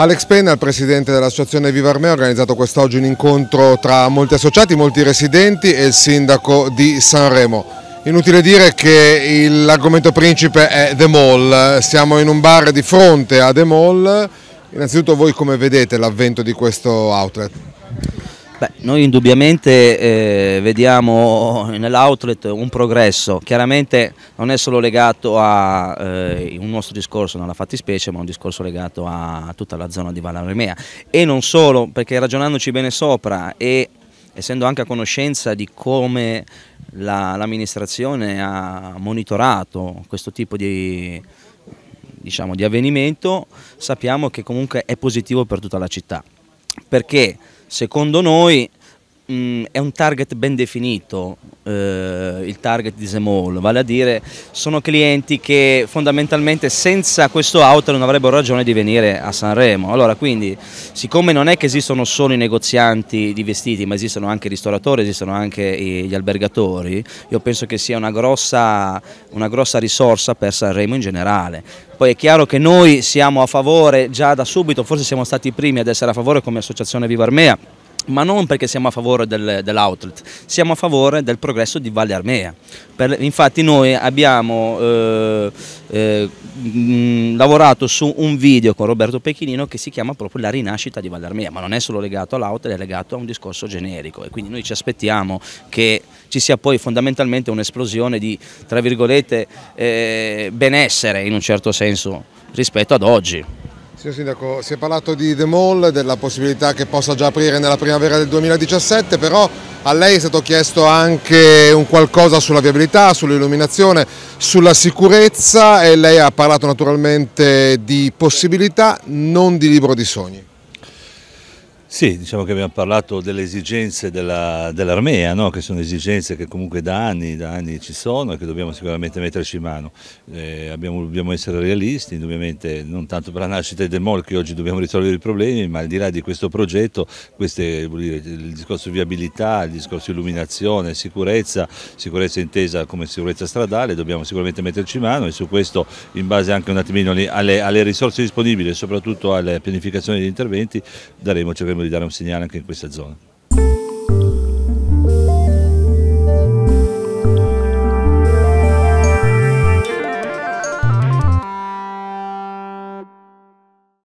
Alex Penna, il presidente dell'associazione Viva Armea, ha organizzato quest'oggi un incontro tra molti associati, molti residenti e il sindaco di Sanremo. Inutile dire che l'argomento principe è The Mall, siamo in un bar di fronte a The Mall, innanzitutto voi come vedete l'avvento di questo outlet? Beh, noi indubbiamente eh, vediamo nell'outlet un progresso, chiaramente non è solo legato a eh, un nostro discorso nella fattispecie ma un discorso legato a tutta la zona di Valaremea e non solo perché ragionandoci bene sopra e essendo anche a conoscenza di come l'amministrazione ha monitorato questo tipo di, diciamo, di avvenimento sappiamo che comunque è positivo per tutta la città perché secondo noi mh, mm, è un target ben definito, eh, il target di Zemol, vale a dire sono clienti che fondamentalmente senza questo auto non avrebbero ragione di venire a Sanremo. Allora quindi siccome non è che esistono solo i negozianti di vestiti ma esistono anche i ristoratori, esistono anche gli albergatori, io penso che sia una grossa, una grossa risorsa per Sanremo in generale. Poi è chiaro che noi siamo a favore già da subito, forse siamo stati i primi ad essere a favore come associazione Vivarmea ma non perché siamo a favore del, dell'outlet, siamo a favore del progresso di Valle Armea. Per, infatti noi abbiamo eh, eh, mh, lavorato su un video con Roberto Pechinino che si chiama proprio La rinascita di Valle Armea, ma non è solo legato all'outlet, è legato a un discorso generico e quindi noi ci aspettiamo che ci sia poi fondamentalmente un'esplosione di, tra virgolette, eh, benessere in un certo senso rispetto ad oggi. Signor Sindaco, si è parlato di The Mall, della possibilità che possa già aprire nella primavera del 2017, però a lei è stato chiesto anche un qualcosa sulla viabilità, sull'illuminazione, sulla sicurezza e lei ha parlato naturalmente di possibilità, non di libro di sogni. Sì, diciamo che abbiamo parlato delle esigenze dell'armea, no? che sono esigenze che comunque da anni, da anni, ci sono e che dobbiamo sicuramente metterci in mano. Eh, abbiamo, dobbiamo essere realisti, indubbiamente non tanto per la nascita del MOL che oggi dobbiamo risolvere i problemi, ma al di là di questo progetto, queste, dire, il discorso viabilità, il discorso illuminazione, sicurezza, sicurezza intesa come sicurezza stradale, dobbiamo sicuramente metterci in mano e su questo in base anche un attimino alle, alle risorse disponibili e soprattutto alle pianificazioni degli interventi daremo, cercheremo cercheremo di dare un segnale anche in questa zona.